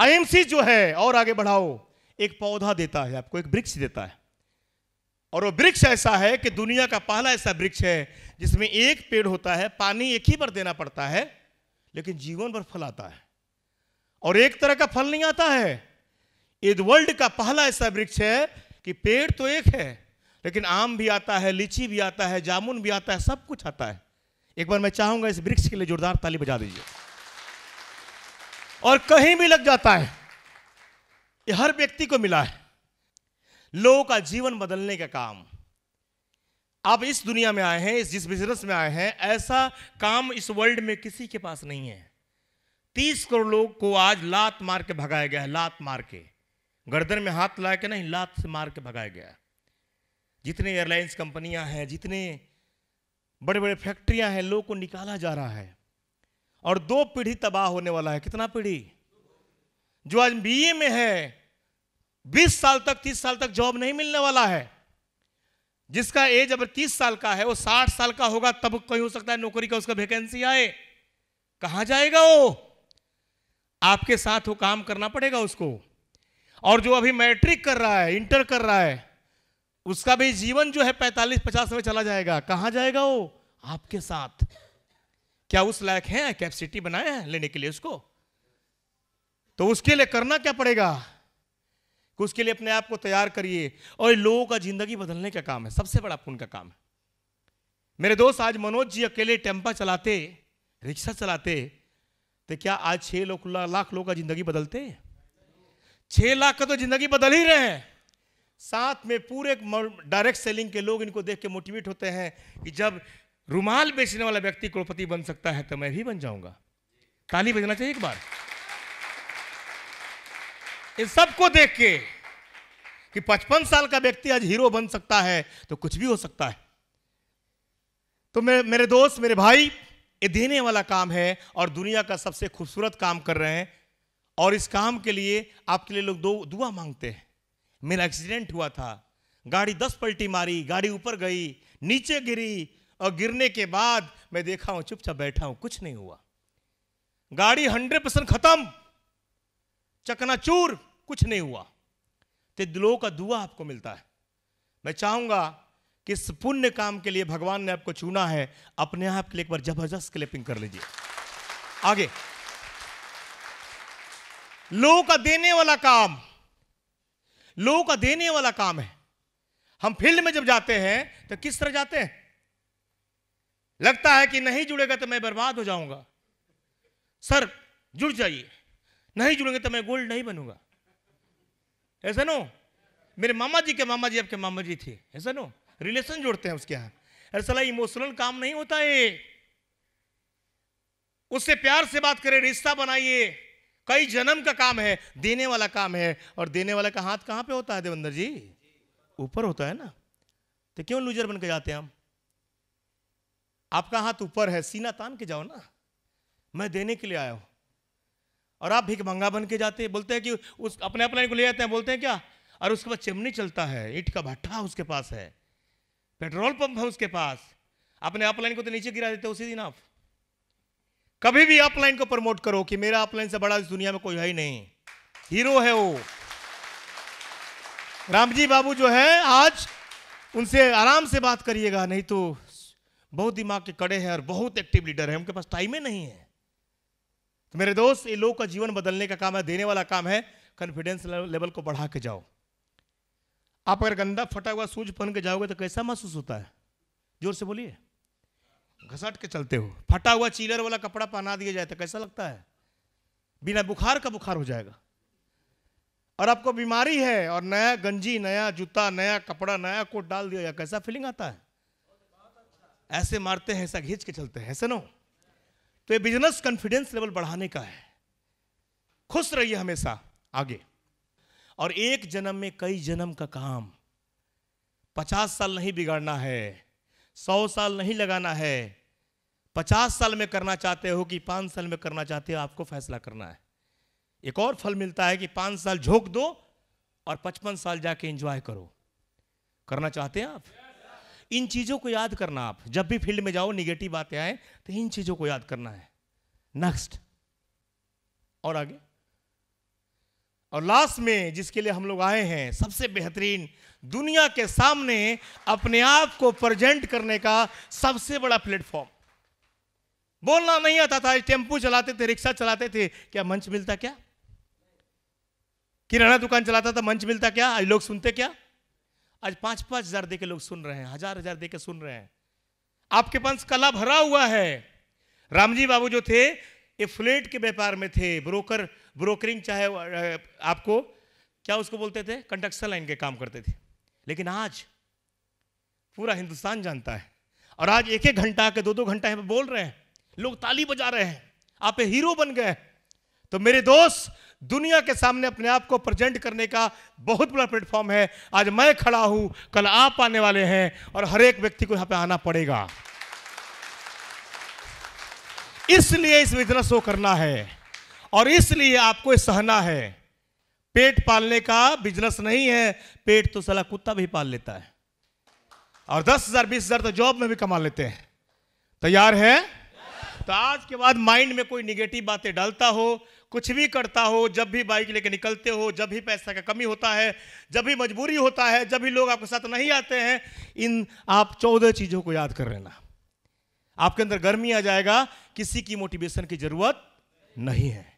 IMC जो है और आगे बढ़ाओ एक पौधा देता है आपको एक वृक्ष देता है और वो वृक्ष ऐसा है कि दुनिया का पहला ऐसा वृक्ष है जिसमें एक पेड़ होता है पानी एक ही बार देना पड़ता है लेकिन जीवन भर फल आता है और एक तरह का फल नहीं आता है इस वर्ल्ड का पहला ऐसा वृक्ष है कि पेड़ तो एक है लेकिन आम भी आता है लीची भी आता है जामुन भी आता है सब कुछ आता है एक बार मैं चाहूंगा इस वृक्ष के लिए जोरदार ताली बजा दीजिए और कहीं भी लग जाता है ये हर व्यक्ति को मिला है लोगों का जीवन बदलने का काम आप इस दुनिया में आए हैं इस जिस बिजनेस में आए हैं ऐसा काम इस वर्ल्ड में किसी के पास नहीं है तीस करोड़ लोग को आज लात मार के भगाया गया है लात मार के गर्दन में हाथ ला के नहीं लात से मार के भगाया गया जितने एयरलाइंस कंपनियां हैं जितने बड़े बड़े फैक्ट्रियां हैं लोगों को निकाला जा रहा है और दो पीढ़ी तबाह होने वाला है कितना पीढ़ी जो आज बीए में है 20 साल तक 30 साल तक जॉब नहीं मिलने वाला है जिसका एज अब 30 साल का है वो 60 साल का होगा तब कहीं हो सकता है नौकरी का उसका वैकेंसी आए कहा जाएगा वो आपके साथ वो काम करना पड़ेगा उसको और जो अभी मैट्रिक कर रहा है इंटर कर रहा है उसका भी जीवन जो है 45 50 में चला जाएगा कहा जाएगा वो आपके साथ क्या उस लायक है कैपेसिटी बनाए हैं लेने के लिए उसको तो उसके लिए करना क्या पड़ेगा कि उसके लिए अपने आप को तैयार करिए और लोगों का जिंदगी बदलने का काम है सबसे बड़ा पुण्य का काम है मेरे दोस्त आज मनोज जी अकेले टेम्पा चलाते रिक्शा चलाते तो क्या आज छह लोग लाख लोगों का जिंदगी बदलते छह लाख का तो जिंदगी बदल ही रहे हैं साथ में पूरे डायरेक्ट सेलिंग के लोग इनको देख के मोटिवेट होते हैं कि जब रुमाल बेचने वाला व्यक्ति कुलपति बन सकता है तो मैं भी बन जाऊंगा ताली बजना चाहिए एक बार इन सबको देख के कि 55 साल का व्यक्ति आज हीरो बन सकता है तो कुछ भी हो सकता है तो मेरे मेरे दोस्त मेरे भाई ये देने वाला काम है और दुनिया का सबसे खूबसूरत काम कर रहे हैं और इस काम के लिए आपके लिए लोग दो दुआ मांगते हैं मेरा एक्सीडेंट हुआ था गाड़ी दस पलटी मारी गाड़ी ऊपर गई नीचे गिरी और गिरने के बाद मैं देखा हूं चुपचाप बैठा हूं कुछ नहीं हुआ गाड़ी हंड्रेड परसेंट खत्म चकनाचूर कुछ नहीं हुआ तो दिलों का दुआ आपको मिलता है मैं चाहूंगा कि इस पुण्य काम के लिए भगवान ने आपको चुना है अपने आप के लिए एक बार जबरदस्त क्लिपिंग कर लीजिए आगे लोगों का देने वाला काम लोगों का देने वाला काम है हम फील्ड में जब जाते हैं तो किस तरह जाते हैं लगता है कि नहीं जुड़ेगा तो मैं बर्बाद हो जाऊंगा सर जुड़ जाइए नहीं जुड़ेंगे तो मैं गोल्ड नहीं बनूंगा ऐसा नो मेरे मामा जी के मामा जी आपके मामा जी थे ऐसा नो रिलेशन जोड़ते हैं उसके यहां ऐसा इमोशनल काम नहीं होता है उससे प्यार से बात करें रिश्ता बनाइए कई जन्म का काम है देने वाला काम है और देने वाला का हाथ कहां पे होता है देवेंद्र जी ऊपर होता है ना तो क्यों लूजर बन के जाते हैं हम आपका हाथ ऊपर है सीना तान के जाओ ना मैं देने के लिए आया हूं और आप भी मंगा बन के जाते हैं बोलते हैं कि उस अपने अपने को ले जाते हैं बोलते हैं क्या और उसके पास चिमनी चलता है ईट का भट्ठा उसके पास है पेट्रोल पंप है उसके पास अपने अपलाइन को तो नीचे गिरा देते उसी दिन आप कभी भी अपलाइन को प्रमोट करो कि मेरा अपलाइन से बड़ा इस दुनिया में कोई है ही नहीं हीरो है वो रामजी बाबू जो है आज उनसे आराम से बात करिएगा नहीं तो बहुत दिमाग के कड़े हैं और बहुत एक्टिव लीडर हैं उनके पास टाइम ही नहीं है तो मेरे दोस्त ये लोग का जीवन बदलने का काम है देने वाला काम है कॉन्फिडेंस लेवल को बढ़ा के जाओ आप अगर गंदा फटा हुआ सूज पहन के जाओगे तो कैसा महसूस होता है जोर से बोलिए घसट के चलते हो फटा हुआ चीलर वाला कपड़ा पहना दिया जाए तो कैसा लगता है बिना बुखार का बुखार हो जाएगा और आपको बीमारी है और नया गंजी नया जूता नया कपड़ा नया कोट डाल दिया जाए कैसा फीलिंग आता है ऐसे मारते हैं ऐसा घींच के चलते हैं ऐसे ना तो ये बिजनेस कॉन्फिडेंस लेवल बढ़ाने का है खुश रहिए हमेशा आगे और एक जन्म में कई जन्म का काम पचास साल नहीं बिगाड़ना है सौ साल नहीं लगाना है पचास साल में करना चाहते हो कि पांच साल में करना चाहते हो आपको फैसला करना है एक और फल मिलता है कि पांच साल झोंक दो और पचपन साल जाके एंजॉय करो करना चाहते हैं आप yeah. इन चीज़ों को याद करना आप जब भी फील्ड में जाओ निगेटिव बातें आए तो इन चीज़ों को याद करना है नेक्स्ट और आगे और लास्ट में जिसके लिए हम लोग आए हैं सबसे बेहतरीन दुनिया के सामने अपने आप को प्रेजेंट करने का सबसे बड़ा प्लेटफॉर्म बोलना नहीं आता था टेम्पू चलाते थे रिक्शा चलाते थे क्या मंच मिलता क्या किराना दुकान चलाता था मंच मिलता क्या आज लोग सुनते क्या आज पांच पांच हजार दे लोग सुन रहे हैं हजार हजार दे सुन रहे हैं आपके पास कला भरा हुआ है रामजी बाबू जो थे ये फ्लेट के व्यापार में थे ब्रोकर ब्रोकरिंग चाहे आपको क्या उसको बोलते थे कंडक्शन लाइन के काम करते थे लेकिन आज पूरा हिंदुस्तान जानता है और आज एक एक घंटा के दो दो घंटा यहाँ पे बोल रहे हैं लोग ताली बजा रहे हैं आप हीरो बन गए तो मेरे दोस्त दुनिया के सामने अपने आप को प्रेजेंट करने का बहुत बड़ा प्लेटफॉर्म है आज मैं खड़ा हूं कल आप आने वाले हैं और हर एक व्यक्ति को यहां पे आना पड़ेगा इसलिए इस बिजनेस को करना है और इसलिए आपको सहना है पेट पालने का बिजनेस नहीं है पेट तो सला कुत्ता भी पाल लेता है और दस हजार बीस हजार तो जॉब में भी कमा लेते हैं तैयार है तो आज के बाद माइंड में कोई निगेटिव बातें डालता हो कुछ भी करता हो जब भी बाइक लेके निकलते हो जब भी पैसा का कमी होता है जब भी मजबूरी होता है जब भी लोग आपके साथ नहीं आते हैं इन आप चौदह चीज़ों को याद कर लेना आपके अंदर गर्मी आ जाएगा किसी की मोटिवेशन की ज़रूरत नहीं है